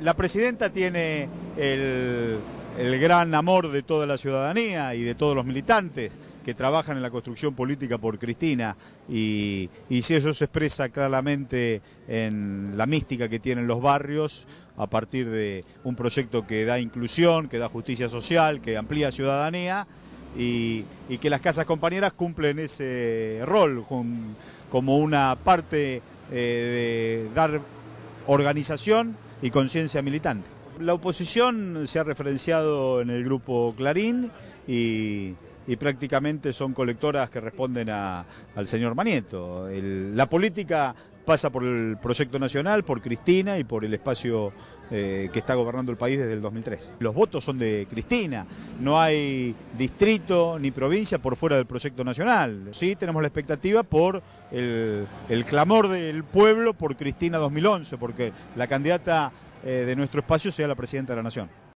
la presidenta tiene el, gran amor de toda la ciudadanía y de todos los militantes que trabajan en la construcción política por Cristina y, si eso se expresa claramente en la mística que tienen los barrios a partir de un proyecto que da inclusión, que da justicia social, que amplía ciudadanía y, que las casas compañeras cumplen ese rol como una parte eh, de dar organización y conciencia militante. La oposición se ha referenciado en el grupo Clarín y, prácticamente son colectoras que responden a, al señor Manieto. la política pasa por el proyecto nacional, por Cristina y por el espacio eh, que está gobernando el país desde el 2003. Los votos son de Cristina, no hay distrito ni provincia por fuera del proyecto nacional. Sí tenemos la expectativa por el, clamor del pueblo por Cristina 2011, porque la candidata eh, de nuestro espacio sea la presidenta de la Nación.